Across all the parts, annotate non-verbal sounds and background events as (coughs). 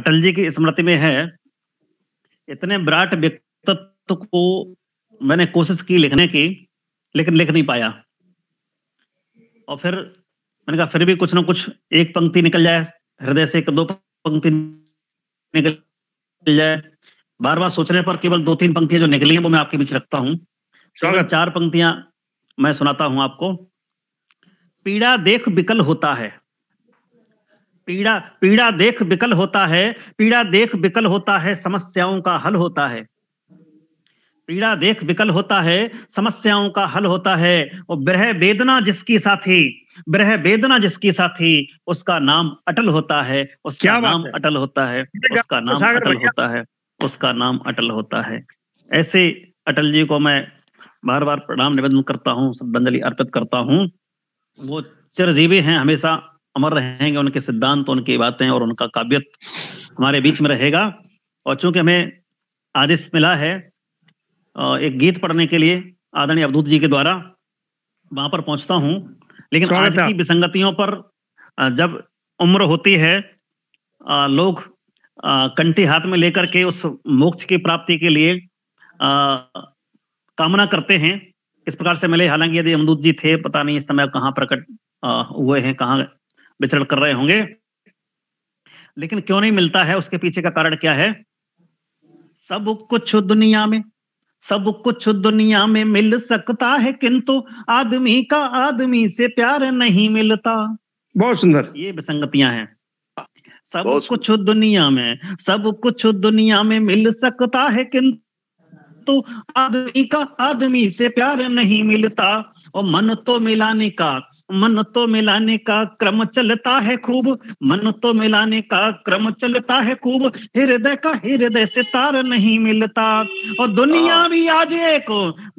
अटल जी की स्मृति में है इतने ब्राट व्यक्तित्व को मैंने कोशिश की लिखने की लेकिन लिख नहीं पाया और फिर मैंने कहा फिर भी कुछ ना कुछ एक पंक्ति निकल जाए हृदय से एक दो पंक्ति निकल जाए बार बार सोचने पर केवल दो तीन पंक्तियां जो निकली हैं वो मैं आपके बीच रखता हूं चार पंक्तियां मैं सुनाता हूं आपको पीड़ा देख विकल होता है पीड़ा पीड़ा देख विकल होता है पीड़ा देख विकल होता है समस्याओं का हल होता है पीड़ा देख विकल होता है समस्याओं का हल होता है और ब्रह वेदना जिसकी साथी ब्रह वेदना जिसकी साथी उसका नाम अटल होता है उसका नाम अटल होता है उसका नाम अटल होता है उसका नाम अटल होता है ऐसे अटल जी को मैं बार बार प्रणाम निवेदन करता हूँ श्रद्धांजलि अर्पित करता हूँ वो चिरजीवी हैं हमेशा अमर रहेंगे उनके सिद्धांत उनकी बातें और उनका काबियत हमारे बीच में रहेगा और चूंकि हमें आदेश मिला है एक गीत पढ़ने के लिए आदरणीय अवधूत जी के द्वारा वहां पर पहुंचता हूं लेकिन आज की विसंगतियों पर जब उम्र होती है लोग कंठी हाथ में लेकर के उस मोक्ष की प्राप्ति के लिए कामना करते हैं इस प्रकार से मिले हालांकि यदि अमदूत जी थे पता नहीं इस समय कहाँ प्रकट हुए हैं कहाँ विचरण कर रहे होंगे लेकिन क्यों नहीं मिलता है उसके पीछे का कारण क्या है सब कुछ दुनिया में सब कुछ दुनिया में मिल सकता है किंतु आदमी का आदमी से प्यार नहीं मिलता बहुत सुंदर ये विसंगतियां हैं सब कुछ दुनिया में सब कुछ दुनिया में मिल सकता है किंतु आदमी का आदमी से प्यार नहीं मिलता और मन तो मिलाने का मन तो मिलाने का क्रम चलता है खूब मन तो मिलाने का क्रम चलता है खूब हृदय का हृदय से तार नहीं मिलता और दुनिया हाँ। भी आज एक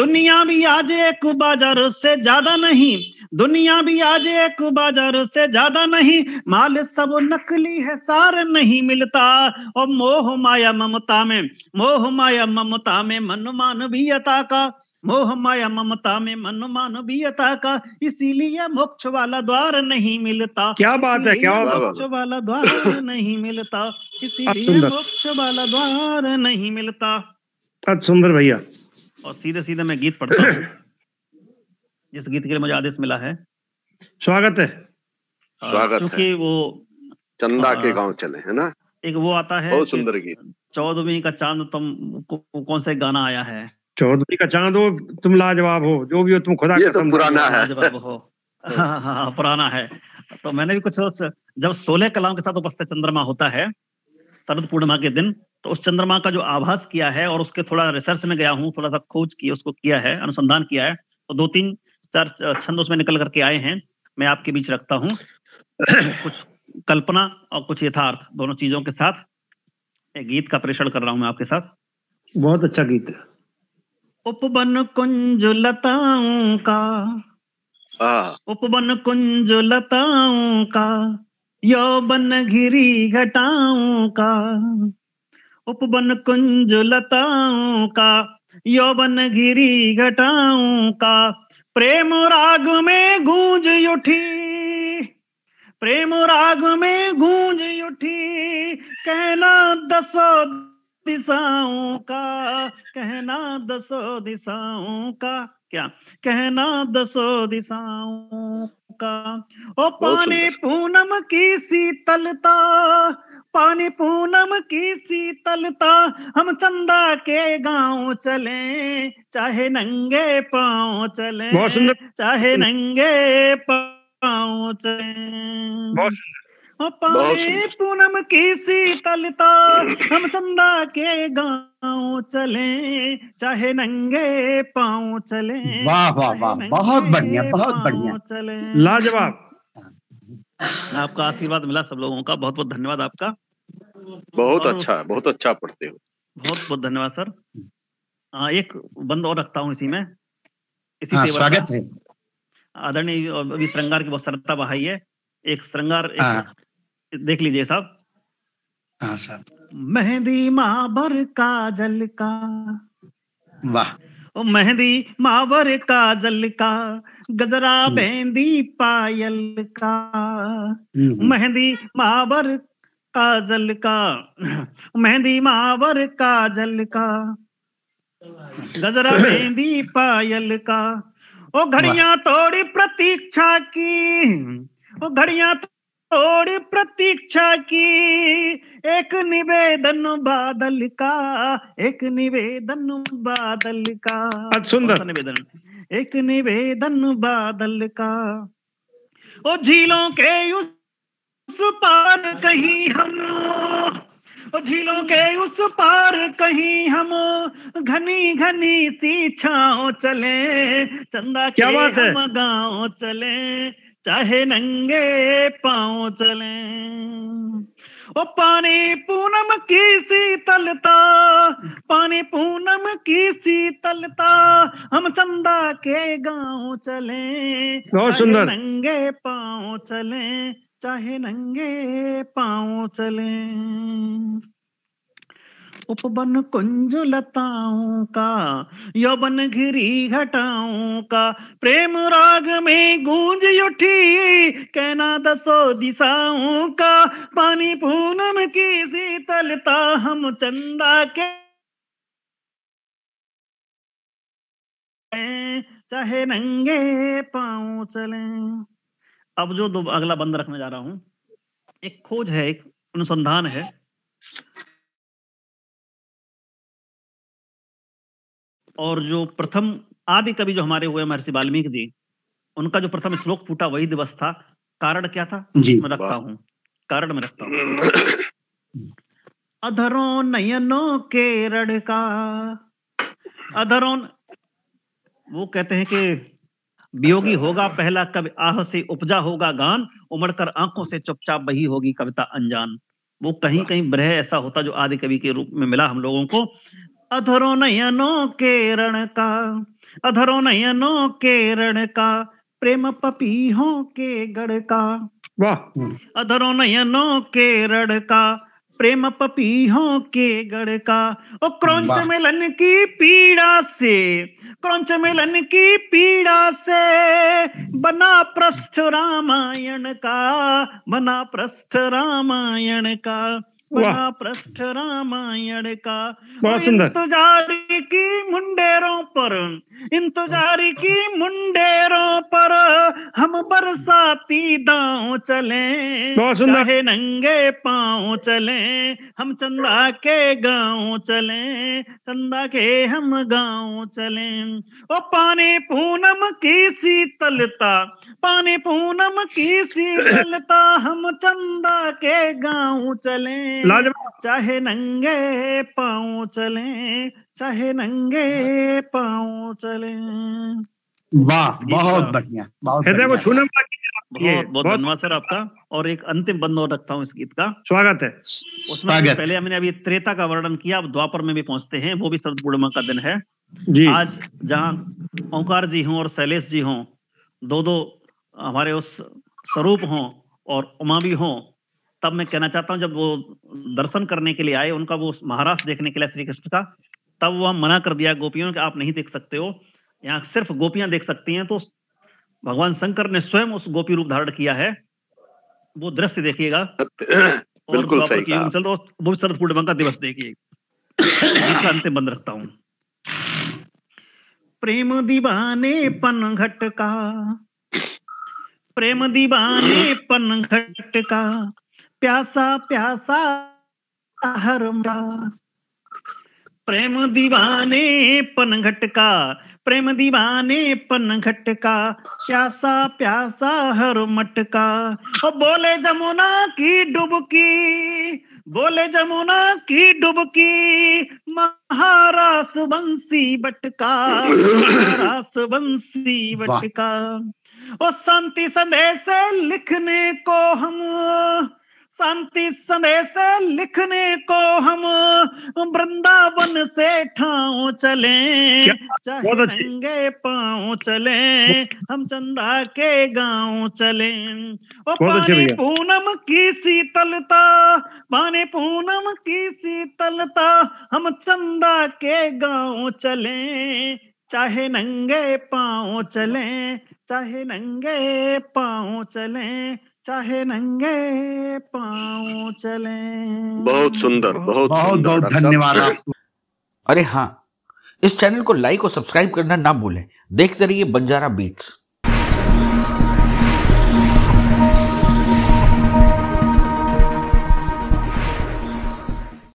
दुनिया भी आज एक बाजार से ज्यादा नहीं दुनिया भी आज एक बाजार से ज्यादा नहीं माल सब नकली है सार नहीं मिलता और मोह माया ममता में मोह माया ममता में मन मानवीयता का मोह माया ममता में मन मानवीयता का इसीलिए मोक्ष वाला द्वार नहीं मिलता क्या बात है क्या मोक्ष वाला द्वार नहीं मिलता इसीलिए मोक्ष वाला द्वार नहीं मिलता बहुत सुंदर भैया और सीधे सीधे मैं गीत पढ़ता हूँ (clears throat) जिस गीत के लिए मुझे आदेश मिला है स्वागत है स्वागत क्योंकि वो चंदा आ, के गांव चले है ना एक वो आता है बहुत सुंदर गीत चौदहवीं का चांद तुम कौन सा गाना आया है चौधरी का चांद हो तुम लाजवाब हो जो भी हो तुम खुदा ये तो पुराना है लाजवाब (laughs) हाँ, हाँ, हाँ, पुराना है तो मैंने भी कुछ जब सोलह कलाम के साथ उपस्थित चंद्रमा होता है शरद पूर्णिमा के दिन तो उस चंद्रमा का जो आभास किया है और उसके थोड़ा रिसर्च में गया हूँ थोड़ा सा खोज की उसको किया है अनुसंधान किया है तो दो तीन चार छंद उसमें निकल करके आए हैं मैं आपके बीच रखता हूँ (coughs) कुछ कल्पना और कुछ यथार्थ दोनों चीजों के साथ गीत का प्रेषण कर रहा हूँ मैं आपके साथ बहुत अच्छा गीत है उपवन कुंज लताओं का उपवन कुंज लताओं का यौवन घिरी घटाओं का उपवन कुंज लताओं का यौवन घिरी घटाओं का प्रेम राग में गूंज उठी प्रेम राग में गूंज उठी कहना दसो दिशाओं का कहना दसो दिशाओं का क्या कहना दसो दिशाओं का ओ पानी पूनम की शीतलता पानी पूनम की शीतलता हम चंदा के गांव चले चाहे नंगे पांव चले चाहे नंगे पांव चले बहुत सुंदर पाए पूनम की तलता हम चंदा के गांव चले चाहे नंगे पाओ चले वाह वाह वाह बहुत बढ़िया बहुत बढ़िया चले लाजवाब आपका आशीर्वाद मिला सब लोगों का बहुत बहुत धन्यवाद आपका बहुत अच्छा बहुत अच्छा पढ़ते हो बहुत बहुत धन्यवाद सर आ, एक बंद और रखता हूँ इसी में इसी हाँ, स्वागत है आदरणीय श्रृंगार की बहुत सरता बहाई है एक श्रृंगार हाँ। देख लीजिए साहब हाँ साहब मेहंदी महाभर जल का वाह मेहंदी महावर जल का गजरा मेहंदी हम्म। पायल का हम्म, हम्म। मेहंदी महावर जल का मेहंदी महावर जल का गजरा मेहंदी पायल का ओ घड़िया थोड़ी प्रतीक्षा की घड़िया थोड़ी प्रतीक्षा की एक निवेदन बादल का एक निवेदन बादल का सुंदर निवेदन एक निवेदन बादल का ओ झीलों के उस पार कहीं हम झीलों के उस पार कहीं हम घनी घनी सी छाओ चले चंदा क्या बात है गाँव चले चाहे नंगे पांव चले ओ पानी पूनम की शीतलता पानी पूनम की शीतलता हम चंदा के गांव चले सुंदर नंगे पांव चले चाहे नंगे पांव चले उपबन कुंज लताओं का यौवन घिरी घटाओं का प्रेम राग में गूंज उठी कहना दसो दिशाओं का पानी पूनम की शीतलता हम चंदा के चाहे नंगे पाओ चले अब जो दो अगला बंद रखने जा रहा हूं एक खोज है एक अनुसंधान है और जो प्रथम आदि कवि जो हमारे हुए महर्षि वाल्मीकि जी उनका जो प्रथम श्लोक फूटा वही दिवस था कारण क्या था जी, मैं रखता हूँ कारण में रखता हूँ अधरों नयनों के रड़ का अधरों वो कहते हैं कि वियोगी होगा पहला कवि आह से उपजा होगा गान उमड़ कर आंखों से चुपचाप बही होगी कविता अनजान वो कहीं कहीं ब्रह ऐसा होता जो आदि कवि के रूप में मिला हम लोगों को अधरो नयनों के रण का अधरो नयनो के रण का प्रेम हो के गढ़ का वाह अधरो नयनो के रण का प्रेम हो के गढ़ का ओ क्रौच मिलन की पीड़ा से क्रोंच मिलन की पीड़ा से बना प्रस्थ रामायण का बना प्रस्थ रामायण का अपना पृष्ठ रामायण का इंतजार की मुंडेरों पर इंतजार की मुंडेरों पर हम बरसाती दांव चले चाहे नंगे पांव चले हम चंदा के गांव चले चंदा के हम गांव चले ओ पानी पूनम की शीतलता पानी पूनम की शीतलता हम चंदा के गांव चले लाजवाब चाहे नंगे पाओ चले चाहे नंगे पाओ चले वाह बहुत बढ़िया बहुत छूने बहुत बहुत धन्यवाद सर आपका हाँ। और एक अंतिम बंद और रखता हूँ इस गीत का स्वागत है उसमें पहले हमने अभी त्रेता का वर्णन किया अब द्वापर में भी पहुंचते हैं वो भी शरद पूर्णिमा का दिन है जी आज जहाँ ओंकार जी हों और शैलेश जी हों दो दो हमारे उस स्वरूप हों और उमा भी हों तब मैं कहना चाहता हूँ जब वो दर्शन करने के लिए आए उनका वो महाराष्ट्र देखने के लिए श्री कृष्ण का तब वह मना कर दिया गोपियों कि आप नहीं देख सकते हो यहाँ सिर्फ गोपियां देख सकती हैं तो भगवान शंकर ने स्वयं उस गोपी रूप धारण किया है वो दृश्य देखिएगा (coughs) बिल्कुल सही चलो वो का दिवस देखिए अंतिम बंद रखता हूँ प्रेम दीवाने पन घट का प्रेम दीवाने पन घट का प्यासा प्यासा हर प्रेम दीवाने पन घटका प्रेम दीवाने पन घटका प्यासा प्यासा हर मटका बोले जमुना की डुबकी बोले जमुना की डुबकी महारास बंसी बटका महारास बंसी बटका ओ शांति संदेश लिखने को हम शांति संदेश लिखने को हम वृंदावन से ठाव चले चाहेंगे पाँव चले हम चंदा के गांव चले पानी पूनम की शीतलता पानी पूनम की शीतलता हम चंदा के गांव चले चाहे नंगे पाँव चले चाहे नंगे पाँव चले चाहे नंगे पाओ चले बहुत सुंदर बहुत बहुत बहुत धन्यवाद (laughs) अरे हाँ इस चैनल को लाइक और सब्सक्राइब करना ना भूलें देखते रहिए बंजारा बीट्स